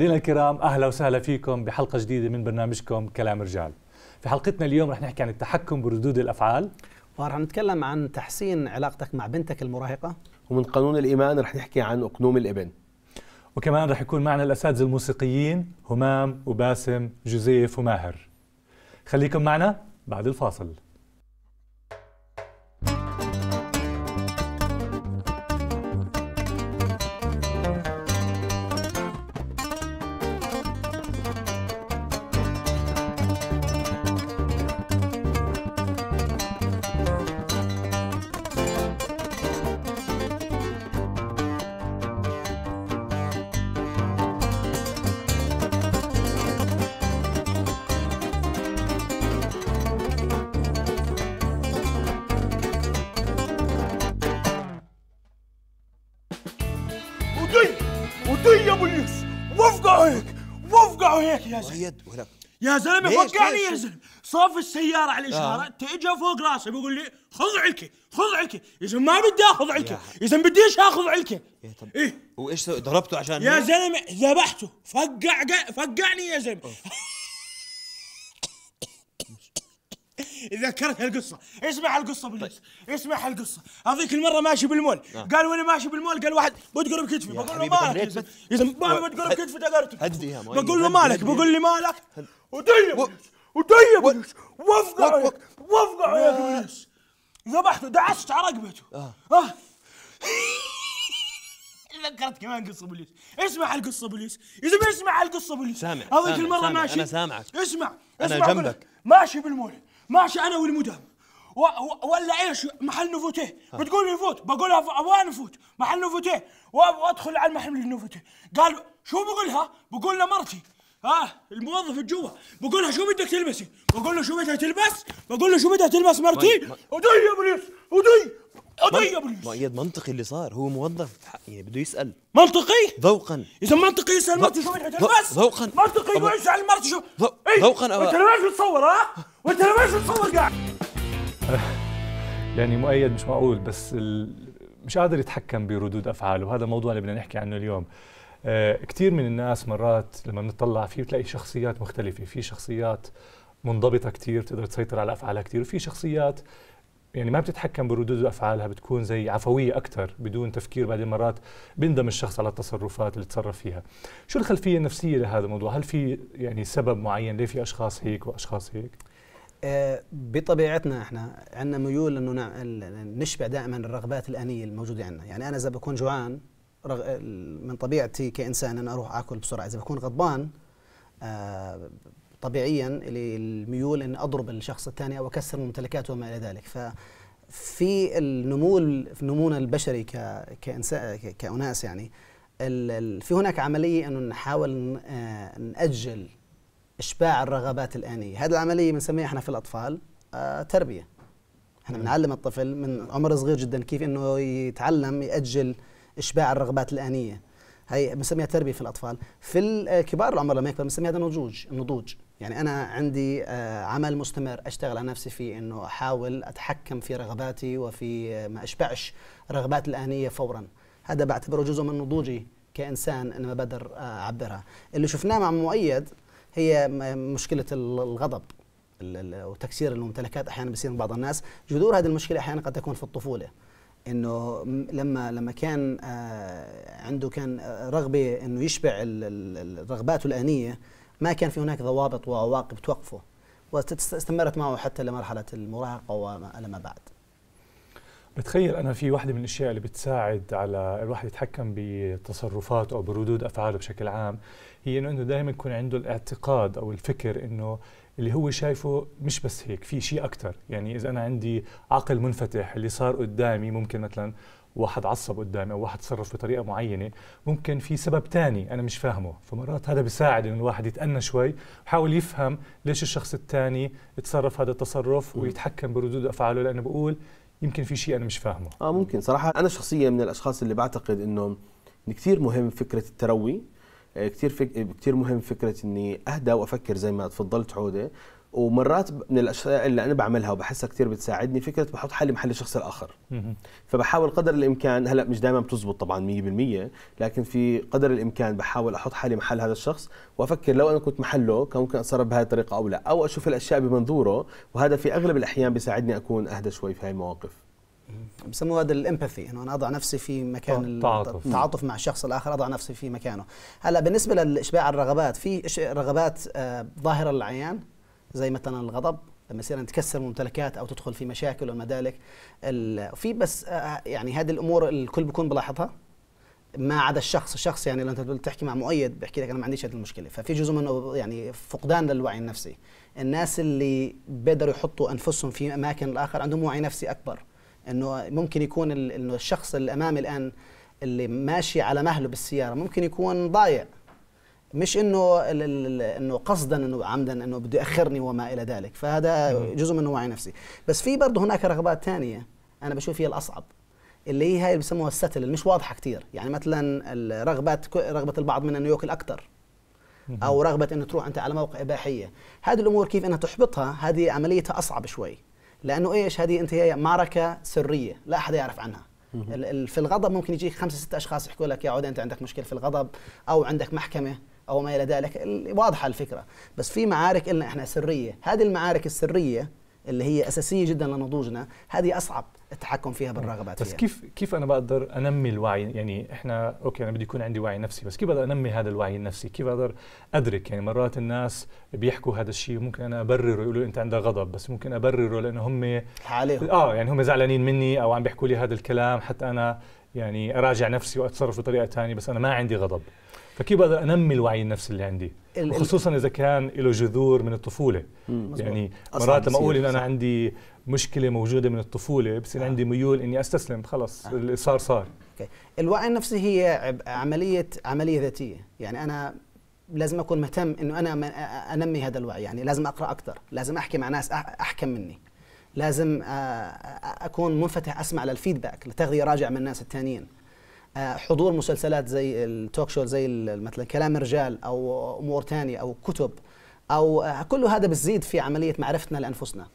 مشاهدينا الكرام اهلا وسهلا فيكم بحلقه جديده من برنامجكم كلام رجال. في حلقتنا اليوم رح نحكي عن التحكم بردود الافعال ورح نتكلم عن تحسين علاقتك مع بنتك المراهقه ومن قانون الايمان رح نحكي عن اقنوم الابن. وكمان رح يكون معنا الاساتذه الموسيقيين همام وباسم جوزيف وماهر. خليكم معنا بعد الفاصل. عليك يا زلمه يا زلمه فقعني يا زلمه صف السياره على الاشاره آه. تجي فوق راسي بيقول لي خذ علكه خذ علكه يا ما بدي اخذ علكه يا زلمه بديش اخذ علكه يا طب ايه وايش ضربته عشان يا زلمه ذبحته فقع فقعني يا زلمه ذكرت القصه اسمع القصه بالنص طيب. اسمع القصه هذيك المره ماشي بالمول آه. قال وانا ماشي بالمول قال واحد بتقرب كتفي بقول له مالك يا زلمة بتقرب كتفي دقرت هدي يا بقول له مالك بقول لي مالك وديه وديه وافقع عليك وافقع عليك ابليس ذبحته دعست على رقبته آه. آه. ذكرت تذكرت كمان قصه بوليس اسمع القصه بوليس يا زلمه اسمع القصه بوليس سامع هذيك المره ماشي انا سامعك اسمع, اسمع انا جنبك ماشي بالمول ماشي انا والمدام و... و... ولا ايش محل نوفوتيه بتقول نفوت ف... وين نفوت محل نوفوتيه وادخل على المحل نوفوتيه قال شو بقولها بقول لمرتي ها الموظف جوا بقول لها شو بدك تلبسي بقول له شو بدها تلبس بقول له شو بدها تلبس مرتي ودي يا بوليس ودي ودي يا بوليس مؤيد منطقي اللي صار هو موظف يعني بده يسال منطقي ذوقا اذا منطقي يسال مرتي شو بدها تلبس ذوقا منطقي يقول يسال مرتي شو إيه، ذوقا أبو... انت ليش بتصور ها وانت ليش بتصور قاعد يعني مؤيد مش معقول بس ال... مش قادر يتحكم بردود افعاله وهذا الموضوع اللي بدنا نحكي عنه اليوم آه، كثير من الناس مرات لما بنطلع فيه بتلاقي شخصيات مختلفه في شخصيات منضبطه كثير بتقدر تسيطر على افعالها كثير وفي شخصيات يعني ما بتتحكم بردود افعالها بتكون زي عفويه اكثر بدون تفكير بعدين مرات بندم الشخص على التصرفات اللي تصرف فيها شو الخلفيه النفسيه لهذا الموضوع هل في يعني سبب معين ليه في اشخاص هيك واشخاص هيك آه، بطبيعتنا احنا عندنا ميول انه نشبع دائما الرغبات الانيه الموجوده عندنا يعني انا اذا بكون جوعان من طبيعتي كإنسان أنا أروح أكل بسرعة إذا بكون غضبان آه، طبيعيا الميول أن أضرب الشخص الثاني أو أكسر ممتلكاته وما إلى ذلك ف في النمو نمونا البشري ك كإنسان كأناس يعني في هناك عملية أنه نحاول آه، نأجل إشباع الرغبات الآنية هذه العملية بنسميها إحنا في الأطفال آه، تربية احنا بنعلم الطفل من عمر صغير جدا كيف انه يتعلم ياجل اشباع الرغبات الانيه هي بنسميها تربيه في الاطفال في كبار العمر لما يكبر بنسميها هذا نضوج النضوج يعني انا عندي آه، عمل مستمر اشتغل على نفسي فيه انه احاول اتحكم في رغباتي وفي آه، ما اشبعش رغبات الانيه فورا هذا بعتبره جزء من نضوجي كانسان انا ما بقدر آه، اعبرها اللي شفناه مع مؤيد هي مشكله الغضب وتكسير الممتلكات احيانا بصير بعض الناس جذور هذه المشكله احيانا قد تكون في الطفوله انه لما لما كان آه، عنده كان آه، رغبه انه يشبع رغباته الانيه ما كان في هناك ضوابط وعواقب توقفه واستمرت معه حتى لمرحله المراهقه وما بعد بتخيل انا في واحده من الاشياء اللي بتساعد على الواحد يتحكم بتصرفاته او بردود افعاله بشكل عام هي انه انه دائما يكون عنده الاعتقاد او الفكر انه اللي هو شايفه مش بس هيك في شيء اكثر يعني إذا أنا عندي عقل منفتح اللي صار قدامي ممكن مثلا واحد عصب قدامي او واحد تصرف بطريقه معينه ممكن في سبب تاني انا مش فاهمه فمرات هذا بيساعد انه الواحد يتأنى شوي ويحاول يفهم ليش الشخص الثاني تصرف هذا التصرف ويتحكم بردود افعاله لانه بقول يمكن في شيء انا مش فاهمه اه ممكن صراحه انا شخصيا من الاشخاص اللي بعتقد انه كثير مهم فكره التروي آه، كثير فك... كثير مهم فكره اني اهدى وافكر زي ما تفضلت عوده ومرات من الاشياء اللي انا بعملها وبحسها كثير بتساعدني فكره بحط حالي محل الشخص الاخر فبحاول قدر الامكان هلا مش دائما بتزبط طبعا 100% لكن في قدر الامكان بحاول احط حالي محل هذا الشخص وافكر لو انا كنت محله كان ممكن اتصرف بهذه الطريقه او لا او اشوف الاشياء بمنظوره وهذا في اغلب الاحيان بيساعدني اكون اهدى شوي في هاي المواقف بسموه هذا الامباثي انه انا اضع نفسي في مكان التعاطف التعاطف مع الشخص الاخر اضع نفسي في مكانه هلا بالنسبه للاشباع الرغبات في رغبات آه، ظاهره للعيان زي مثلا الغضب لما يصير تكسر ممتلكات او تدخل في مشاكل وما ذلك في بس آه، يعني هذه الامور الكل بيكون بلاحظها ما عدا الشخص الشخص يعني لو انت بتحكي مع مؤيد بيحكي لك انا ما عنديش هذه المشكله ففي جزء منه يعني فقدان للوعي النفسي الناس اللي بيقدروا يحطوا انفسهم في اماكن الاخر عندهم وعي نفسي اكبر انه ممكن يكون انه الشخص اللي امامي الان اللي ماشي على مهله بالسياره ممكن يكون ضايع مش انه انه قصدا انه عمدا انه بده ياخرني وما الى ذلك فهذا جزء من وعي نفسي بس في برضه هناك رغبات ثانيه انا بشوف هي الاصعب اللي هي هاي اللي بسموها الستل اللي مش واضحه كثير يعني مثلا الرغبات رغبه البعض منا انه ياكل اكثر او رغبه انه تروح انت على موقع اباحيه هذه الامور كيف انها تحبطها هذه عمليتها اصعب شوي لانه ايش هذه انت هي معركه سريه لا احد يعرف عنها في الغضب ممكن يجيك خمسة ستة أشخاص يحكوا لك يا عود أنت عندك مشكلة في الغضب أو عندك محكمة أو ما إلى ذلك واضحة الفكرة بس في معارك لنا إحنا سرية هذه المعارك السرية اللي هي اساسيه جدا لنضوجنا هذه اصعب التحكم فيها بالرغبات بس فيها. كيف كيف انا بقدر انمي الوعي يعني احنا اوكي انا بدي يكون عندي وعي نفسي بس كيف بقدر انمي هذا الوعي النفسي كيف بقدر ادرك يعني مرات الناس بيحكوا هذا الشيء ممكن انا ابرره يقولوا انت عندك غضب بس ممكن ابرره لانه هم حالهم. اه يعني هم زعلانين مني او عم بيحكوا لي هذا الكلام حتى انا يعني اراجع نفسي واتصرف بطريقه ثانيه بس انا ما عندي غضب فكيف بقدر انمي الوعي النفسي اللي عندي وخصوصا اذا كان له جذور من الطفوله مزبوط. يعني مرات لما اقول ان انا عندي مشكله موجوده من الطفوله بصير آه. عندي ميول اني استسلم خلص آه. اللي صار صار أوكي. الوعي النفسي هي عمليه عمليه ذاتيه يعني انا لازم اكون مهتم انه انا انمي هذا الوعي يعني لازم اقرا اكثر لازم احكي مع ناس احكم مني لازم آه، اكون منفتح اسمع للفيدباك لتغذيه راجع من الناس الثانيين حضور مسلسلات زي التوك شو زي مثلا كلام رجال او امور ثانيه او كتب او آه، كل هذا بتزيد في عمليه معرفتنا لانفسنا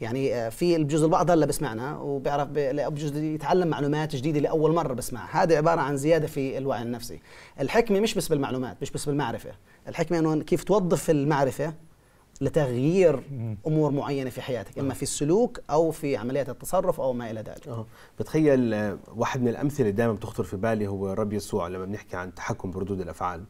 يعني آه، في الجزء البعض هلا بسمعنا وبيعرف بجزء يتعلم معلومات جديده لاول مره بسمع هذا عباره عن زياده في الوعي النفسي الحكمه مش بس بالمعلومات مش بس بالمعرفه الحكمه انه كيف توظف المعرفه لتغيير امور معينه في حياتك اما آه. في السلوك او في عمليات التصرف او ما الى ذلك أه. بتخيل واحد من الامثله اللي دائما بتخطر في بالي هو الرب يسوع لما بنحكي عن التحكم بردود الافعال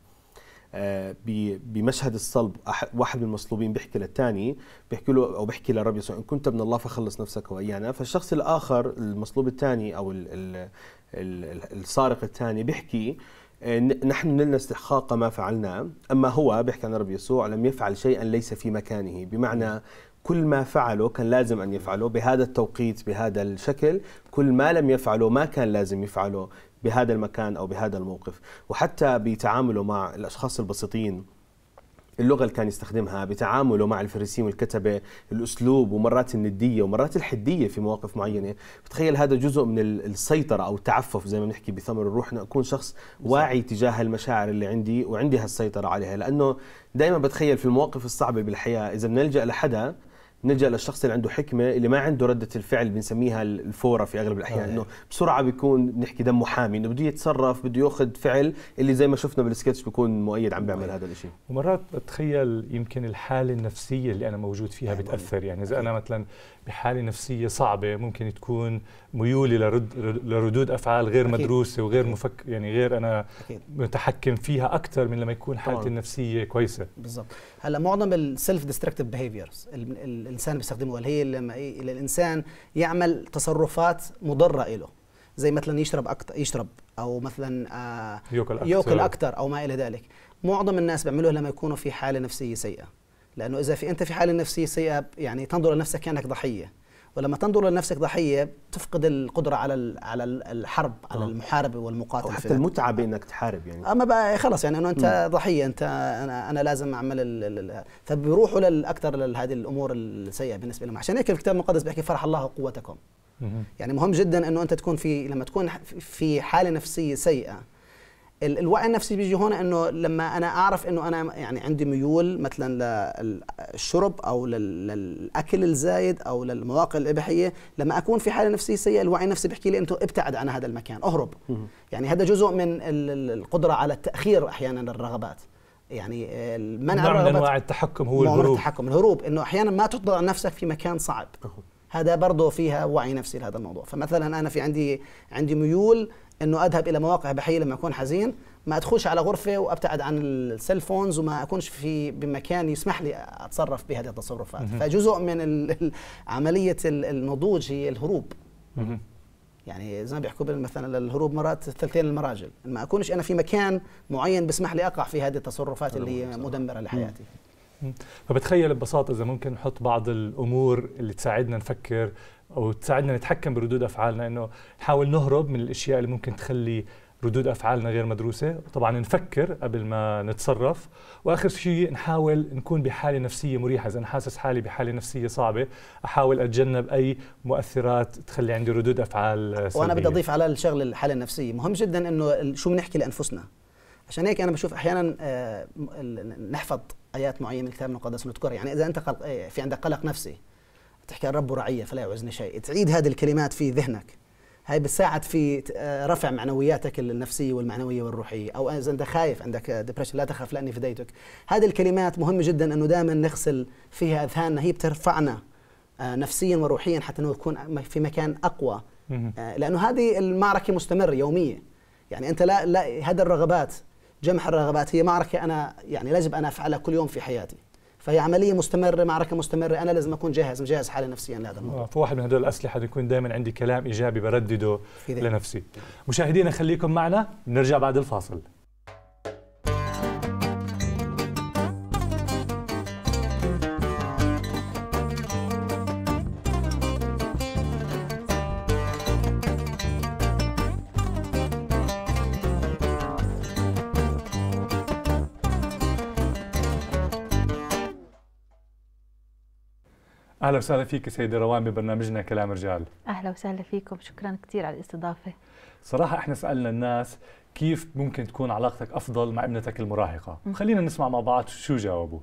آه، بمشهد الصلب واحد من المصلوبين بيحكي للثاني بيحكي له او بيحكي للرب يسوع ان كنت ابن الله فخلص نفسك وايانا فالشخص الاخر المصلوب الثاني او السارق الثاني بيحكي آه، نحن نلنا استحقاق ما فعلناه أما هو بيحكي عن الرب يسوع لم يفعل شيئا ليس في مكانه بمعنى كل ما فعله كان لازم أن يفعله بهذا التوقيت بهذا الشكل كل ما لم يفعله ما كان لازم يفعله بهذا المكان أو بهذا الموقف وحتى بتعامله مع الأشخاص البسيطين اللغه اللي كان يستخدمها بتعامله مع الفريسيين والكتبه الاسلوب ومرات النديه ومرات الحديه في مواقف معينه بتخيل هذا جزء من السيطره او التعفف زي ما بنحكي بثمر الروح انه اكون شخص واعي تجاه المشاعر اللي عندي وعندي هالسيطره عليها لانه دائما بتخيل في المواقف الصعبه بالحياه اذا بنلجا لحدا نلجا للشخص اللي عنده حكمه اللي ما عنده رده الفعل بنسميها الفوره في اغلب الاحيان انه بسرعه بيكون بنحكي دمه حامي انه بده يتصرف بده ياخذ فعل اللي زي ما شفنا بالسكتش بيكون مؤيد عم بيعمل هذا الشيء ومرات بتخيل يمكن الحاله النفسيه اللي انا موجود فيها بتاثر يعني اذا انا مثلا بحاله نفسيه صعبه ممكن تكون ميوله لرد لردود افعال غير أكيد. مدروسه وغير أكيد. مفك يعني غير انا أكيد. متحكم فيها اكثر من لما يكون حالتي النفسيه كويسه بالضبط هلا معظم السيلف ديستركتيف بيهيفيرز الانسان بيستخدمه اللي هي لما إيه الانسان يعمل تصرفات مضره له زي مثلا يشرب اكثر يشرب او مثلا آه يوكل اكثر او ما الى ذلك معظم الناس بيعملوها لما يكونوا في حاله نفسيه سيئه لانه اذا في انت في حاله نفسيه سيئه يعني تنظر لنفسك كانك ضحيه ولما تنظر لنفسك ضحيه تفقد القدره على على الحرب أوه. على آه. المحاربه والمقاتله حتى المتعه بانك تحارب يعني اما بقى خلص يعني انه انت م. ضحيه انت انا انا لازم اعمل فبيروحوا للاكثر لهذه الامور السيئه بالنسبه لهم عشان هيك الكتاب المقدس بيحكي فرح الله قوتكم يعني مهم جدا انه انت تكون في لما تكون في حاله نفسيه سيئه الوعي النفسي بيجي هون انه لما انا اعرف انه انا يعني عندي ميول مثلا للشرب او للاكل الزايد او للمواقع الاباحيه لما اكون في حاله نفسيه سيئه الوعي النفسي بيحكي لي انت ابتعد عن هذا المكان اهرب يعني هذا جزء من القدره على التاخير احيانا للرغبات يعني المنع نوع من انواع التحكم هو الهروب نوع التحكم الهروب انه احيانا ما تطلع نفسك في مكان صعب هذا برضه فيها وعي نفسي لهذا الموضوع فمثلا انا في عندي عندي ميول انه اذهب الى مواقع بحيه لما اكون حزين ما ادخلش على غرفه وابتعد عن السيلفونز وما اكونش في بمكان يسمح لي اتصرف بهذه التصرفات فجزء من عمليه النضوج هي الهروب يعني زي ما بيحكوا مثلا الهروب مرات ثلثين المراجل ما اكونش انا في مكان معين بيسمح لي اقع في هذه التصرفات اللي مدمره لحياتي فبتخيل ببساطه اذا ممكن نحط بعض الامور اللي تساعدنا نفكر او تساعدنا نتحكم بردود افعالنا انه نحاول نهرب من الاشياء اللي ممكن تخلي ردود افعالنا غير مدروسه وطبعا نفكر قبل ما نتصرف واخر شيء نحاول نكون بحاله نفسيه مريحه اذا انا حاسس حالي بحاله نفسيه صعبه احاول اتجنب اي مؤثرات تخلي عندي ردود افعال سلبيه وانا بدي اضيف على الشغل الحاله النفسيه مهم جدا انه شو بنحكي لانفسنا عشان هيك انا بشوف احيانا آه، نحفظ ايات معينه من الكتاب المقدس ونذكرها يعني اذا انت قلق إيه، في عندك قلق نفسي تحكي الرب رعية فلا يعوزني شيء تعيد هذه الكلمات في ذهنك هاي بتساعد في آه، رفع معنوياتك النفسية والمعنوية والروحية أو إذا أنت خايف عندك ديبرشن لا تخاف لأني فديتك هذه الكلمات مهمة جدا أنه دائما نغسل فيها أذهاننا هي بترفعنا آه، نفسيا وروحيا حتى نكون في مكان أقوى آه، لأنه هذه المعركة مستمرة يومية يعني أنت لا, لا هذه الرغبات جمح الرغبات هي معركة أنا يعني لازم أنا أفعلها كل يوم في حياتي فهي عملية مستمرة معركة مستمرة أنا لازم أكون جاهز مجهز حالي نفسيا لهذا الموضوع آه، في واحد من هدول الأسلحة يكون دائما عندي كلام إيجابي بردده لنفسي مشاهدينا خليكم معنا نرجع بعد الفاصل اهلا وسهلا فيك سيده روان ببرنامجنا كلام رجال اهلا وسهلا فيكم شكرا كثير على الاستضافه صراحه احنا سالنا الناس كيف ممكن تكون علاقتك افضل مع ابنتك المراهقه م. خلينا نسمع مع بعض شو جاوبوا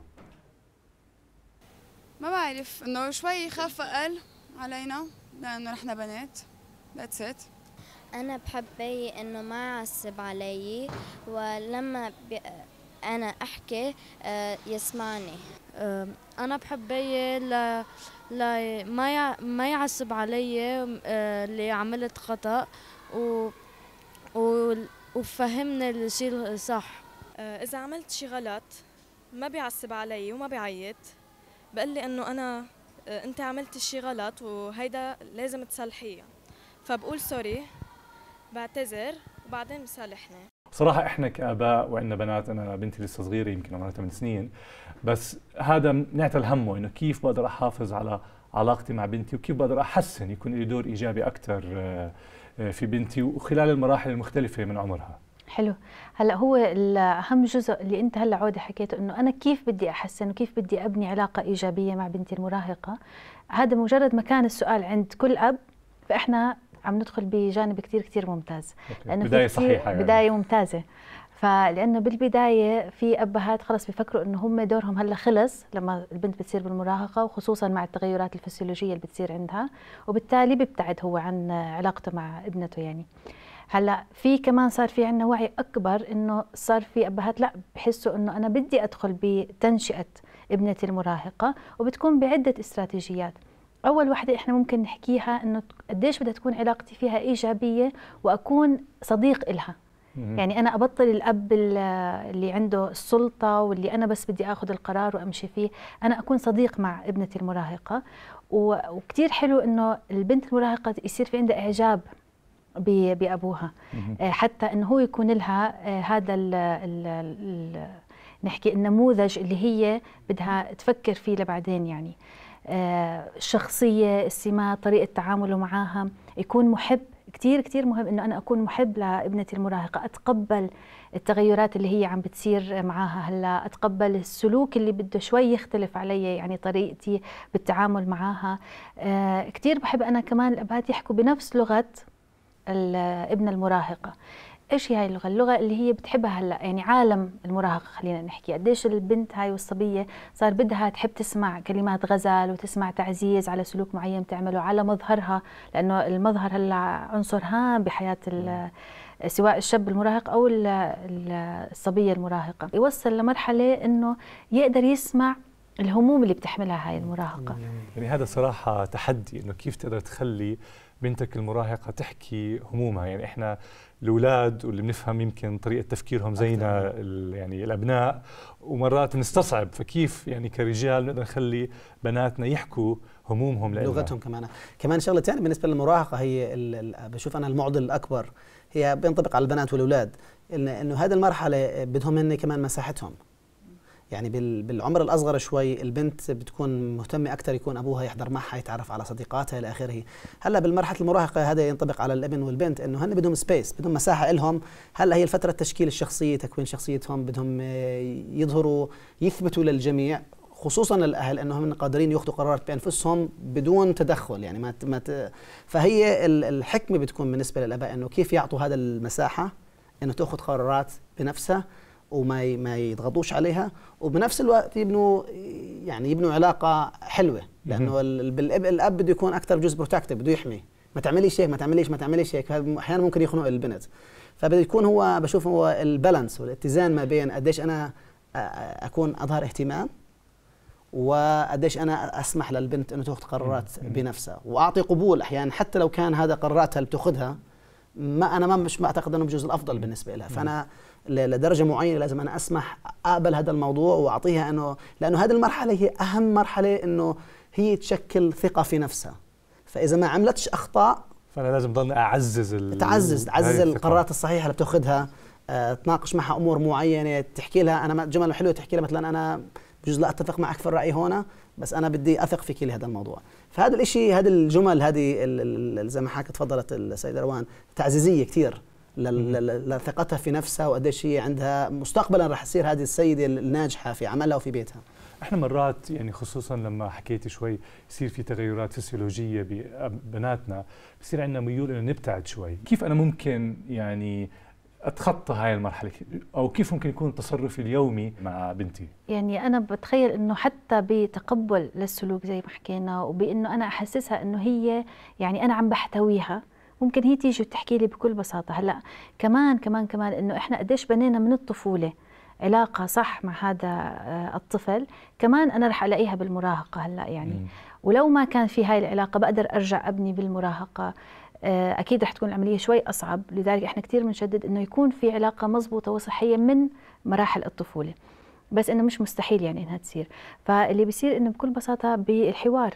ما بعرف انه شوي خاف اقل علينا لانه نحن بنات ذاتس ات انا بحب انه ما يعصب علي ولما بي... أنا أحكي آه، يسمعني أنا بحب بي لا لا ما ما يعصب علي آه، اللي عملت خطأ و وفهمني الشيء صح آه، إذا عملت شي غلط ما بيعصب علي وما بيعيط بقول لي إنه أنا أنت عملت شي غلط وهيدا لازم تصلحيه فبقول سوري بعتذر وبعدين بصالحني صراحة احنا كآباء وعندنا بنات انا بنتي لسه صغيرة يمكن عمرها 8 سنين بس هذا نعتل همه انه كيف بقدر احافظ على علاقتي مع بنتي وكيف بقدر احسن يكون لي دور ايجابي اكثر آه، آه، في بنتي وخلال المراحل المختلفة من عمرها حلو هلا هو اهم جزء اللي انت هلا عودة حكيته انه انا كيف بدي احسن وكيف بدي ابني علاقة ايجابية مع بنتي المراهقة هذا مجرد مكان السؤال عند كل اب فاحنا عم ندخل بجانب كثير كثير ممتاز لانه بدايه صحيحه يعني. بدايه ممتازه فلانه بالبدايه في ابهات خلص بفكروا انه هم دورهم هلا خلص لما البنت بتصير بالمراهقه وخصوصا مع التغيرات الفسيولوجيه اللي بتصير عندها وبالتالي بيبتعد هو عن علاقته مع ابنته يعني هلا في كمان صار في عندنا وعي اكبر انه صار في ابهات لا بحسوا انه انا بدي ادخل بتنشئه ابنتي المراهقه وبتكون بعده استراتيجيات اول وحده احنا ممكن نحكيها انه قديش بدها تكون علاقتي فيها ايجابيه واكون صديق إلها يعني انا ابطل الاب اللي عنده السلطه واللي انا بس بدي اخذ القرار وامشي فيه انا اكون صديق مع ابنتي المراهقه وكثير حلو انه البنت المراهقه يصير في عندها اعجاب بابوها آه، حتى انه هو يكون لها آه، هذا الـ الـ الـ نحكي النموذج اللي هي بدها تفكر فيه لبعدين يعني الشخصيه آه، السمات طريقه تعامله معاها يكون محب كثير كثير مهم انه انا اكون محب لابنتي المراهقه اتقبل التغيرات اللي هي عم بتصير معاها هلا اتقبل السلوك اللي بده شوي يختلف علي يعني طريقتي بالتعامل معاها آه كثير بحب انا كمان الابهات يحكوا بنفس لغه الابنه المراهقه ايش هي هاي اللغه اللغه اللي هي بتحبها هلا يعني عالم المراهقه خلينا نحكي قديش البنت هاي والصبيه صار بدها تحب تسمع كلمات غزل وتسمع تعزيز على سلوك معين بتعمله على مظهرها لانه المظهر هلا عنصر هام بحياه سواء الشاب المراهق او الصبيه المراهقه يوصل لمرحله انه يقدر يسمع الهموم اللي بتحملها هاي المراهقه يعني هذا صراحه تحدي انه كيف تقدر تخلي بنتك المراهقه تحكي همومها يعني احنا الاولاد واللي بنفهم يمكن طريقه تفكيرهم زينا يعني الابناء ومرات بنستصعب فكيف يعني كرجال نقدر نخلي بناتنا يحكوا همومهم لنا لغتهم كمان كمان شغله ثانيه بالنسبه للمراهقه هي بشوف انا المعضل الاكبر هي بينطبق على البنات والاولاد انه هذه المرحله بدهم هن كمان مساحتهم يعني بالعمر الاصغر شوي البنت بتكون مهتمه اكثر يكون ابوها يحضر معها يتعرف على صديقاتها الى اخره هلا بالمرحله المراهقه هذا ينطبق على الابن والبنت انه هن بدهم سبيس بدهم مساحه لهم هلا هي الفتره التشكيل الشخصيه تكوين شخصيتهم بدهم آه، يظهروا يثبتوا للجميع خصوصا الاهل انهم قادرين ياخذوا قرارات بانفسهم بدون تدخل يعني ما ما فهي الحكمه بتكون بالنسبه للاباء انه كيف يعطوا هذا المساحه انه تاخذ قرارات بنفسها وما ما يضغطوش عليها وبنفس الوقت يبنوا يعني يبنوا علاقه حلوه لانه الاب بده يكون اكثر جزء بروتكتيف بده يحمي ما تعمليش هيك ما تعمليش ما تعمليش هيك احيانا ممكن يخنق البنت فبده يكون هو بشوف هو البالانس والاتزان ما بين قديش انا اكون اظهر اهتمام وقديش انا اسمح للبنت انه تاخذ قرارات بنفسها واعطي قبول احيانا حتى لو كان هذا قراراتها اللي بتاخذها ما انا ما مش ما اعتقد انه بجوز الافضل بالنسبه لها فانا لدرجه معينه لازم انا اسمح اقبل هذا الموضوع واعطيها انه لانه هذه المرحله هي اهم مرحله انه هي تشكل ثقه في نفسها فاذا ما عملتش اخطاء فانا لازم ضلني اعزز تعزز تعزز القرارات الصحيحه اللي بتاخذها آه، تناقش معها امور معينه تحكي لها انا جمل حلوه تحكي لها مثلا انا بجوز لا اتفق معك في الراي هون بس انا بدي اثق فيك لهذا الموضوع فهذا الشيء هذه الجمل هذه زي ما حكت تفضلت السيده روان تعزيزيه كثير لثقتها في نفسها وقديش هي عندها مستقبلا رح تصير هذه السيده الناجحه في عملها وفي بيتها احنا مرات يعني خصوصا لما حكيت شوي يصير في تغيرات فسيولوجيه ببناتنا بصير عندنا ميول انه نبتعد شوي كيف انا ممكن يعني اتخطى هاي المرحله او كيف ممكن يكون تصرفي اليومي مع بنتي يعني انا بتخيل انه حتى بتقبل للسلوك زي ما حكينا وبانه انا احسسها انه هي يعني انا عم بحتويها ممكن هي تيجي وتحكي لي بكل بساطه هلا كمان كمان كمان انه احنا قديش بنينا من الطفوله علاقة صح مع هذا آه، الطفل كمان أنا رح ألاقيها بالمراهقة هلأ يعني مم. ولو ما كان في هاي العلاقة بقدر أرجع أبني بالمراهقة آه، أكيد رح تكون العملية شوي أصعب لذلك إحنا كثير بنشدد إنه يكون في علاقة مضبوطة وصحية من مراحل الطفولة بس إنه مش مستحيل يعني إنها تصير فاللي بيصير إنه بكل بساطة بالحوار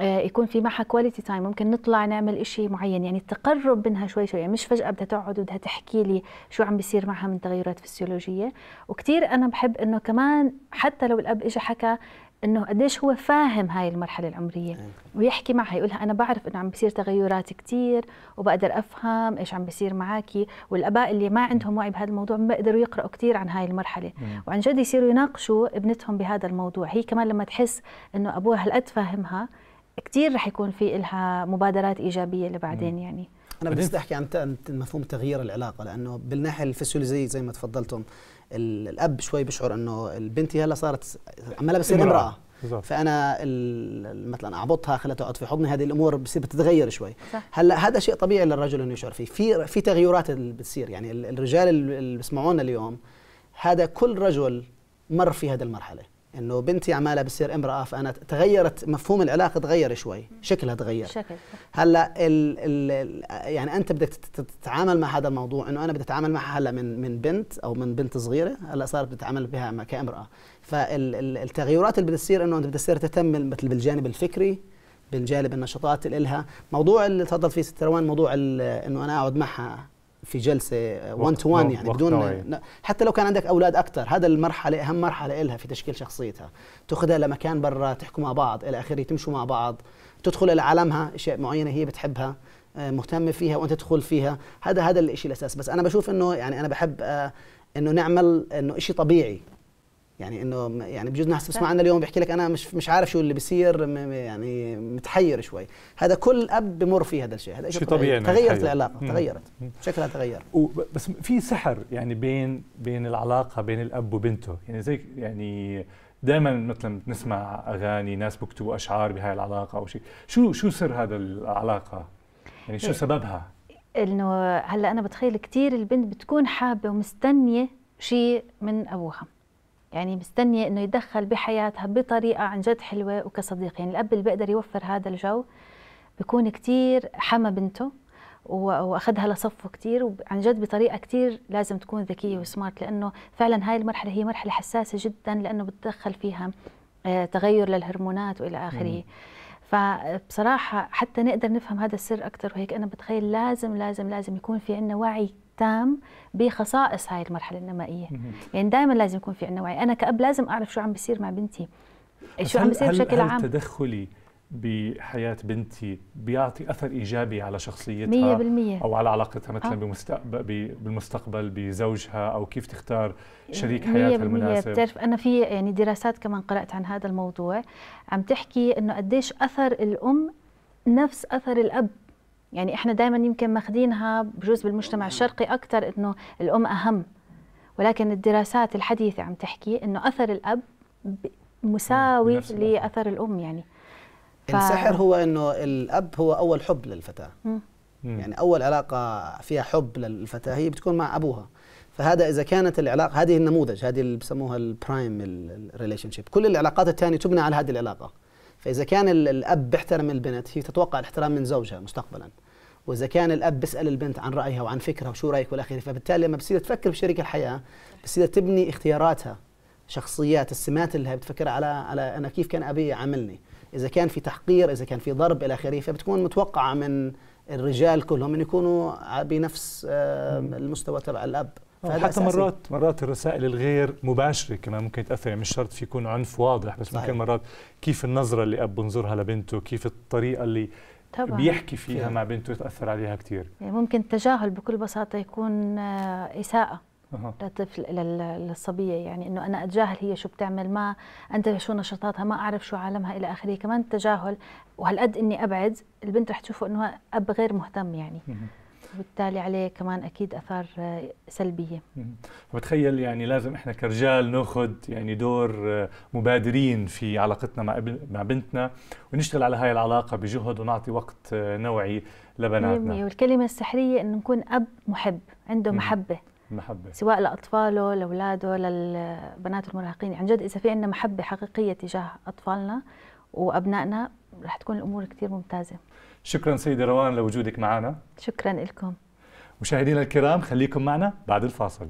آه، يكون في معها كواليتي تايم ممكن نطلع نعمل إشي معين يعني التقرب منها شوي شوي يعني مش فجأة بدها تقعد وبدها تحكي لي شو عم بيصير معها من تغيرات فسيولوجية وكثير أنا بحب إنه كمان حتى لو الأب إجا حكى انه قديش هو فاهم هاي المرحله العمريه إيه. ويحكي معها يقول لها انا بعرف انه عم بيصير تغيرات كثير وبقدر افهم ايش عم بيصير معك والاباء اللي ما عندهم وعي بهذا الموضوع ما بيقدروا يقراوا كثير عن هاي المرحله إيه. وعن جد يصيروا يناقشوا ابنتهم بهذا الموضوع هي كمان لما تحس انه ابوها هالقد فاهمها كثير رح يكون في لها مبادرات ايجابيه لبعدين يعني انا بدي احكي عن مفهوم تغيير العلاقه لانه بالناحيه الفسيولوجيه زي ما تفضلتم الاب شوي بيشعر انه البنت هلا صارت عماله بتصير امراه بالزبط. فانا مثلا اعبطها خليها تقعد في حضني هذه الامور بتصير بتتغير شوي هلا هذا شيء طبيعي للرجل انه يشعر فيه في في تغيرات بتصير يعني الرجال اللي بيسمعونا اليوم هذا كل رجل مر في هذه المرحله انه بنتي عماله بتصير امراه فانا تغيرت مفهوم العلاقه تغير شوي شكلها تغير شكل هلا ال يعني انت بدك تتعامل مع هذا الموضوع انه انا بدي اتعامل معها هلا من من بنت او من بنت صغيره هلا صارت بتتعامل بها كامراه فالتغيرات اللي بتصير انه انت بتصير تهتم مثل بالجانب الفكري بالجانب النشاطات اللي لها موضوع اللي تفضلت فيه ست روان موضوع انه انا اقعد معها في جلسه 1 تو 1 يعني بدون حتى لو كان عندك اولاد اكثر هذا المرحله اهم مرحله لها في تشكيل شخصيتها تاخذها لمكان برا تحكوا مع بعض الى اخره تمشوا مع بعض تدخل الى عالمها اشياء معينه هي بتحبها آه، مهتمه فيها وانت تدخل فيها هذا هذا الشيء الاساس بس انا بشوف انه يعني انا بحب آه، انه نعمل انه شيء طبيعي يعني انه يعني بجوز ناس بس معنا اليوم بيحكي لك انا مش مش عارف شو اللي بيصير يعني متحير شوي هذا كل اب بمر فيه هذا الشيء هذا شيء طبيعي تغيرت حير. العلاقه مم. تغيرت مم. شكلها تغير بس في سحر يعني بين بين العلاقه بين الاب وبنته يعني زي يعني دائما مثلا بنسمع اغاني ناس بيكتبوا اشعار بهاي العلاقه او شيء شو شو سر هذا العلاقه يعني شو إيه. سببها انه هلا انا بتخيل كثير البنت بتكون حابه ومستنيه شيء من ابوها يعني مستنية أنه يتدخل بحياتها بطريقة عن جد حلوة وكصديق يعني الأب اللي بيقدر يوفر هذا الجو بيكون كثير حمى بنته واخذها لصفه كثير وعن جد بطريقه كثير لازم تكون ذكيه وسمارت لانه فعلا هاي المرحله هي مرحله حساسه جدا لانه بتدخل فيها آه، تغير للهرمونات والى اخره فبصراحه حتى نقدر نفهم هذا السر اكثر وهيك انا بتخيل لازم لازم لازم يكون في عندنا وعي تام بخصائص هاي المرحله النمائيه يعني دائما لازم يكون في عندنا وعي انا كاب لازم اعرف شو عم بيصير مع بنتي شو عم بيصير بشكل عام تدخلي بحياة بنتي بيعطي أثر إيجابي على شخصيتها 100% أو على علاقتها مثلا آه. بمستقبل بالمستقبل بزوجها أو كيف تختار شريك حياتها المناسب بتعرف أنا في يعني دراسات كمان قرأت عن هذا الموضوع عم تحكي إنه قديش أثر الأم نفس أثر الأب يعني احنا دائما يمكن ماخذينها بجوز بالمجتمع الشرقي اكثر انه الام اهم ولكن الدراسات الحديثه عم تحكي انه اثر الاب مساوي لاثر الام يعني ف... السحر هو انه الاب هو اول حب للفتاه مم. يعني اول علاقه فيها حب للفتاه هي بتكون مع ابوها فهذا اذا كانت العلاقه هذه النموذج هذه اللي بسموها البرايم ريليشن شيب كل العلاقات الثانيه تبنى على هذه العلاقه فاذا كان الاب بيحترم البنت هي تتوقع الاحترام من زوجها مستقبلا واذا كان الاب بيسال البنت عن رايها وعن فكرها وشو رايك والاخير فبالتالي لما بتصير تفكر بشريك الحياه بتصير تبني اختياراتها شخصيات السمات اللي هي بتفكر على على انا كيف كان ابي عاملني اذا كان في تحقير اذا كان في ضرب الى اخره فبتكون متوقعه من الرجال كلهم ان يكونوا بنفس آه، المستوى تبع الاب حتى أساسي. مرات مرات الرسائل الغير مباشره كمان ممكن تاثر يعني مش شرط في يكون عنف واضح بس صحيح. ممكن مرات كيف النظره اللي اب بنظرها لبنته كيف الطريقه اللي طبعا. بيحكي فيها مع بنته يتاثر عليها كثير يعني ممكن التجاهل بكل بساطه يكون آه، اساءه أه. للطفل للصبيه يعني انه انا اتجاهل هي شو بتعمل ما انت شو نشاطاتها ما اعرف شو عالمها الى اخره كمان التجاهل وهالقد اني ابعد البنت رح تشوفه انه اب غير مهتم يعني وبالتالي عليه كمان اكيد اثار سلبيه فبتخيل يعني لازم احنا كرجال ناخذ يعني دور آه، مبادرين في علاقتنا مع مع بنتنا ونشتغل على هاي العلاقه بجهد ونعطي وقت آه، نوعي لبناتنا والكلمه السحريه انه نكون اب محب عنده محبه محبة سواء لأطفاله لأولاده للبنات المراهقين عن جد إذا في عندنا محبة حقيقية تجاه أطفالنا وأبنائنا رح تكون الأمور كثير ممتازة شكرا سيدي روان لوجودك معنا شكرا لكم مشاهدينا الكرام خليكم معنا بعد الفاصل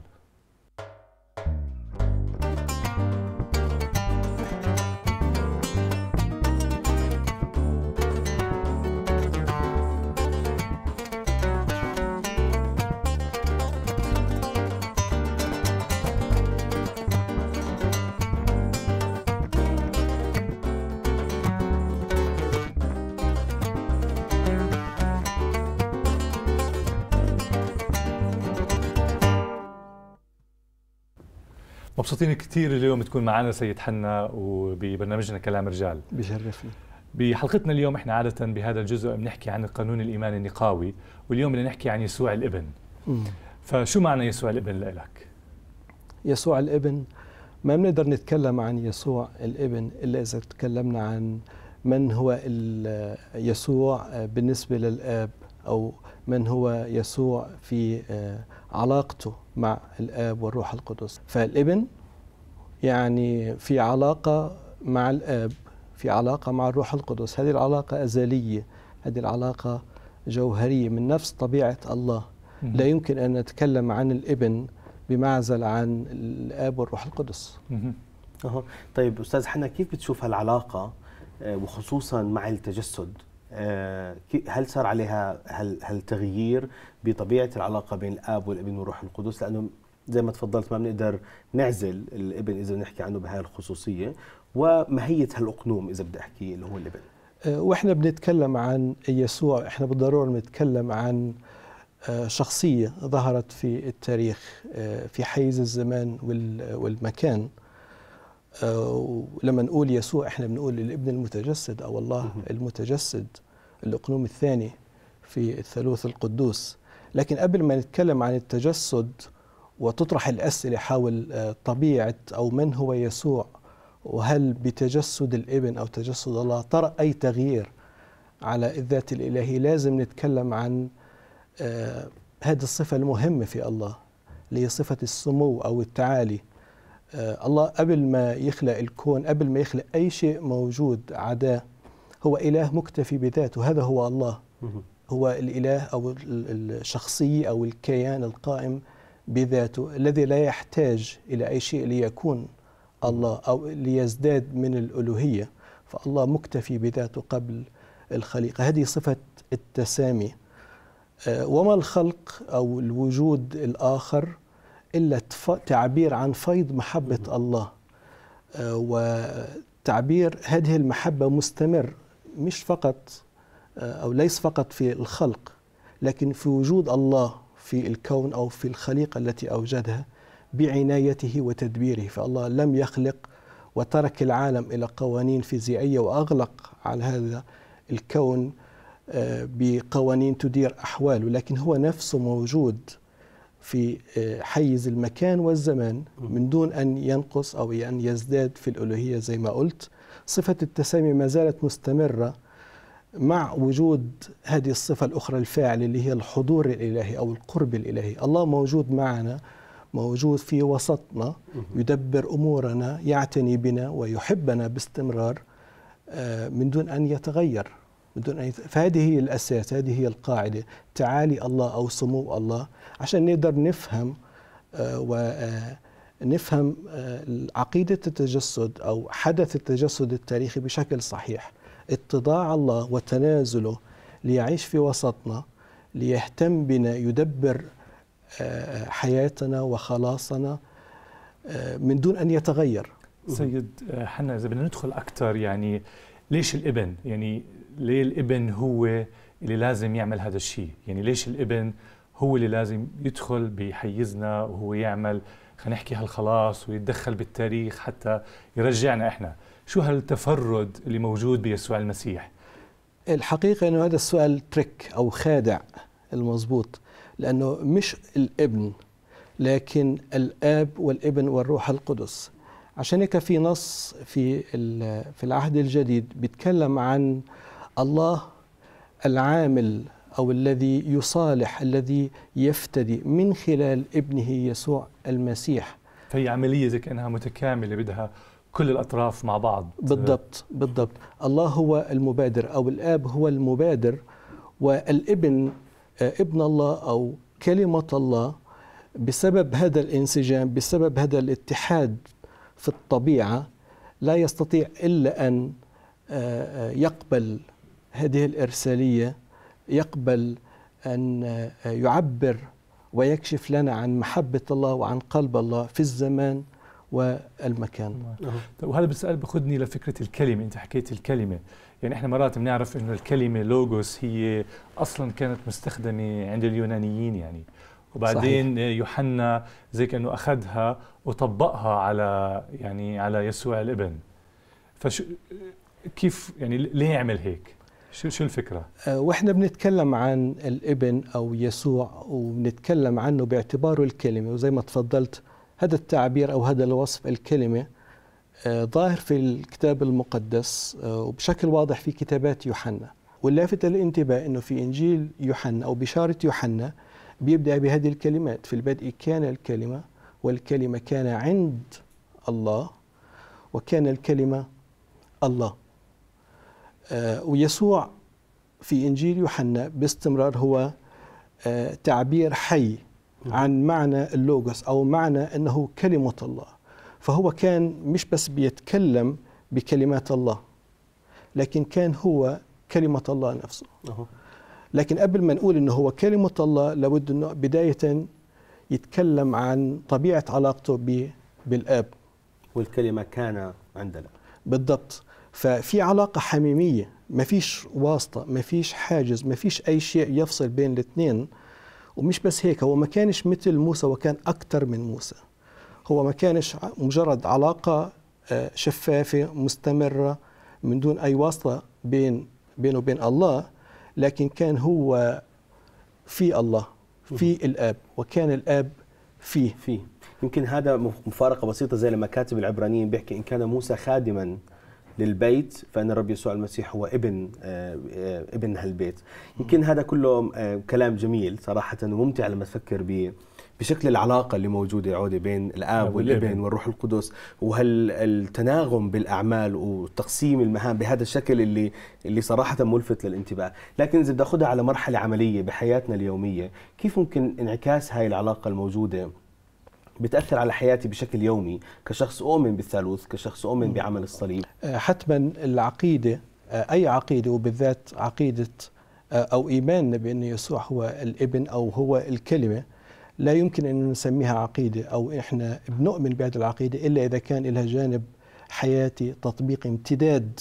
مبسوطين كثير اليوم تكون معنا سيد حنا وببرنامجنا كلام رجال بيشرفني بحلقتنا اليوم احنا عادة بهذا الجزء بنحكي عن القانون الإيماني النقاوي واليوم بدنا نحكي عن يسوع الابن م. فشو معنى يسوع الابن لك؟ يسوع الابن ما بنقدر نتكلم عن يسوع الابن إلا إذا تكلمنا عن من هو يسوع بالنسبة للآب أو من هو يسوع في آه، علاقته مع الآب والروح القدس فالابن يعني في علاقة مع الآب في علاقة مع الروح القدس هذه العلاقة أزلية هذه العلاقة جوهرية من نفس طبيعة الله لا يمكن أن نتكلم عن الابن بمعزل عن الآب والروح القدس اها طيب أستاذ حنا كيف بتشوف هالعلاقة آه، وخصوصا مع التجسد آه، هل صار عليها هل, هل تغيير بطبيعة العلاقة بين الآب والابن والروح القدس لأنه زي ما تفضلت ما بنقدر نعزل الابن اذا بنحكي عنه بهاي الخصوصيه وماهيه هالاقنوم اذا بدي احكي اللي هو الابن أه، واحنا بنتكلم عن يسوع احنا بالضروره بنتكلم عن أه، شخصيه ظهرت في التاريخ أه، في حيز الزمان والمكان ولما نقول يسوع احنا بنقول الابن المتجسد او الله المتجسد الاقنوم الثاني في الثالوث القدوس لكن قبل ما نتكلم عن التجسد وتطرح الأسئلة حول آه، طبيعة أو من هو يسوع وهل بتجسد الابن أو تجسد الله ترى أي تغيير على الذات الإلهي لازم نتكلم عن آه، هذه الصفة المهمة في الله اللي هي صفة السمو أو التعالي آه، الله قبل ما يخلق الكون قبل ما يخلق أي شيء موجود عداه هو إله مكتفي بذاته هذا هو الله هو الإله أو الشخصية أو الكيان القائم بذاته الذي لا يحتاج إلى أي شيء ليكون الله أو ليزداد من الألوهية فالله مكتفي بذاته قبل الخليقة هذه صفة التسامي آه، وما الخلق أو الوجود الآخر إلا تعبير عن فيض محبة الله آه، وتعبير هذه المحبة مستمر مش فقط آه، أو ليس فقط في الخلق لكن في وجود الله في الكون أو في الخليقة التي أوجدها بعنايته وتدبيره فالله لم يخلق وترك العالم إلى قوانين فيزيائية وأغلق على هذا الكون آه، بقوانين تدير أحواله لكن هو نفسه موجود في آه، حيز المكان والزمان من دون أن ينقص أو أن يزداد في الألوهية زي ما قلت صفة التسامي ما زالت مستمرة مع وجود هذه الصفة الأخرى الفاعلة اللي هي الحضور الإلهي أو القرب الإلهي الله موجود معنا موجود في وسطنا يدبر أمورنا يعتني بنا ويحبنا باستمرار آه، من دون أن يتغير من دون أن يتغير. فهذه هي الأساس هذه هي القاعدة تعالي الله أو سمو الله عشان نقدر نفهم آه، ونفهم آه، عقيدة التجسد أو حدث التجسد التاريخي بشكل صحيح اتضاع الله وتنازله ليعيش في وسطنا ليهتم بنا يدبر آه، حياتنا وخلاصنا آه، من دون ان يتغير سيد آه، حنا اذا بدنا ندخل اكثر يعني ليش الابن يعني ليه الابن هو اللي لازم يعمل هذا الشيء يعني ليش الابن هو اللي لازم يدخل بحيزنا وهو يعمل خلينا نحكي هالخلاص ويتدخل بالتاريخ حتى يرجعنا احنا شو هالتفرد اللي موجود بيسوع المسيح الحقيقة أنه هذا السؤال تريك أو خادع المضبوط لأنه مش الابن لكن الاب والابن والروح القدس عشان هيك في نص في في العهد الجديد بيتكلم عن الله العامل او الذي يصالح الذي يفتدي من خلال ابنه يسوع المسيح فهي عمليه زي كانها متكامله بدها كل الاطراف مع بعض بالضبط بالضبط الله هو المبادر او الاب هو المبادر والابن آه، ابن الله او كلمه الله بسبب هذا الانسجام بسبب هذا الاتحاد في الطبيعه لا يستطيع الا ان آه، آه، يقبل هذه الارساليه يقبل ان يعبر ويكشف لنا عن محبه الله وعن قلب الله في الزمان والمكان طيب وهذا بالسؤال بخدني لفكره الكلمه انت حكيت الكلمه يعني احنا مرات بنعرف انه الكلمه لوغوس هي اصلا كانت مستخدمه عند اليونانيين يعني وبعدين صحيح. يوحنا زي كانه اخذها وطبقها على يعني على يسوع الابن فش كيف يعني ليه يعمل هيك شو شو الفكره أه، واحنا بنتكلم عن الابن او يسوع وبنتكلم عنه باعتباره الكلمه وزي ما تفضلت هذا التعبير أو هذا الوصف الكلمة آه، ظاهر في الكتاب المقدس آه، وبشكل واضح في كتابات يوحنا واللافت للانتباه أنه في إنجيل يوحنا أو بشارة يوحنا بيبدأ بهذه الكلمات في البدء كان الكلمة والكلمة كان عند الله وكان الكلمة الله آه، ويسوع في إنجيل يوحنا باستمرار هو تعبير حي عن معنى اللوغوس أو معنى أنه كلمة الله فهو كان مش بس بيتكلم بكلمات الله لكن كان هو كلمة الله نفسه لكن قبل ما نقول أنه هو كلمة الله لابد أنه بداية يتكلم عن طبيعة علاقته بالآب والكلمة كان عندنا بالضبط ففي علاقة حميمية ما فيش واسطة ما فيش حاجز ما فيش أي شيء يفصل بين الاثنين ومش بس هيك هو ما كانش مثل موسى وكان أكثر من موسى هو ما كانش مجرد علاقة آه، شفافة مستمرة من دون أي واسطة بين بينه وبين الله لكن كان هو في الله في الآب وكان الآب فيه فيه يمكن هذا مفارقة بسيطة زي لما كاتب العبرانيين بيحكي إن كان موسى خادما للبيت فان الرب يسوع المسيح هو ابن آه، آه، ابن هالبيت يمكن هذا كله آه، كلام جميل صراحه وممتع لما تفكر به بشكل العلاقة اللي موجودة عودة بين الآب والابن والروح القدس وهالتناغم بالأعمال وتقسيم المهام بهذا الشكل اللي اللي صراحة ملفت للانتباه لكن إذا بدي أخذها على مرحلة عملية بحياتنا اليومية كيف ممكن انعكاس هاي العلاقة الموجودة بتاثر على حياتي بشكل يومي كشخص اؤمن بالثالوث كشخص اؤمن بعمل الصليب آه، حتما العقيده آه، اي عقيده وبالذات عقيده آه، او ايماننا بان يسوع هو الابن او هو الكلمه لا يمكن ان نسميها عقيده او احنا بنؤمن بهذه العقيده الا اذا كان لها جانب حياتي تطبيق امتداد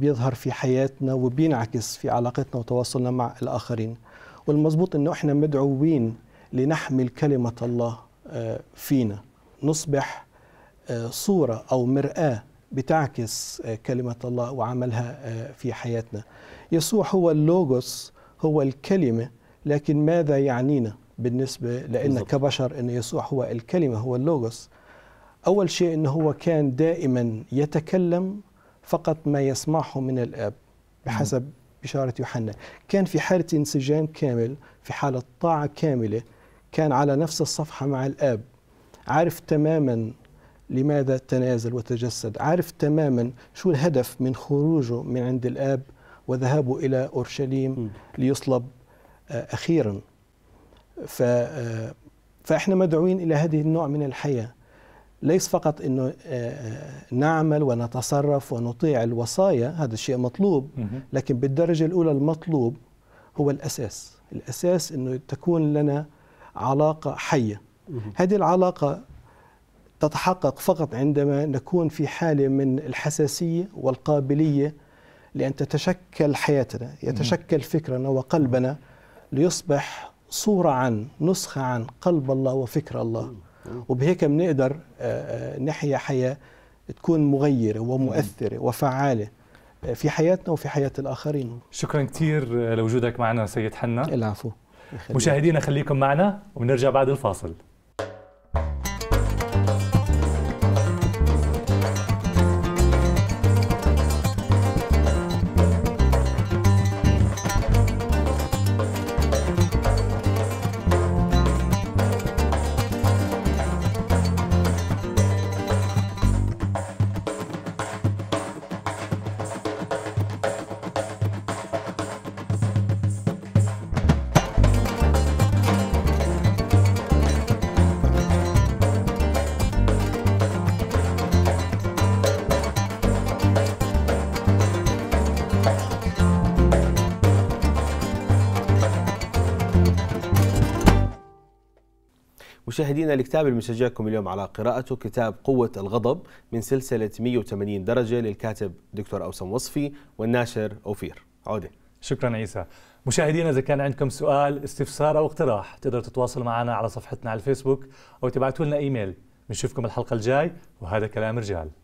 بيظهر في حياتنا وبينعكس في علاقتنا وتواصلنا مع الاخرين والمضبوط انه احنا مدعوين لنحمل كلمة الله آه، فينا نصبح آه، صورة أو مرآة بتعكس آه، كلمة الله وعملها في حياتنا يسوع هو اللوغوس هو الكلمة لكن ماذا يعنينا بالنسبة لنا كبشر أن يسوع هو الكلمة هو اللوغوس أول شيء أنه هو كان دائما يتكلم فقط ما يسمعه من الآب بحسب بشارة يوحنا كان في حالة انسجام كامل في حالة طاعة كاملة كان على نفس الصفحة مع الآب عارف تماما لماذا تنازل وتجسد عارف تماما شو الهدف من خروجه من عند الآب وذهابه إلى أورشليم ليصلب آه، أخيرا ف آه، فإحنا مدعوين إلى هذه النوع من الحياة ليس فقط أنه آه، نعمل ونتصرف ونطيع الوصايا هذا الشيء مطلوب لكن بالدرجة الأولى المطلوب هو الأساس الأساس أنه تكون لنا علاقة حية هذه العلاقة تتحقق فقط عندما نكون في حالة من الحساسية والقابلية لأن تتشكل حياتنا يتشكل فكرنا وقلبنا ليصبح صورة عن نسخة عن قلب الله وفكر الله وبهيك بنقدر آه، آه، نحيا حياة تكون مغيرة ومؤثرة وفعالة آه، في حياتنا وفي حياة الآخرين شكرا كثير لوجودك معنا سيد حنا العفو مشاهدينا خليكم معنا ونرجع بعد الفاصل مشاهدينا الكتاب اللي بنشجعكم اليوم على قراءته كتاب قوة الغضب من سلسلة 180 درجة للكاتب دكتور أوسم وصفي والناشر أوفير عودة شكرا عيسى مشاهدينا إذا كان عندكم سؤال استفسار أو اقتراح تقدروا تتواصلوا معنا على صفحتنا على الفيسبوك أو تبعتوا لنا إيميل بنشوفكم الحلقة الجاي وهذا كلام رجال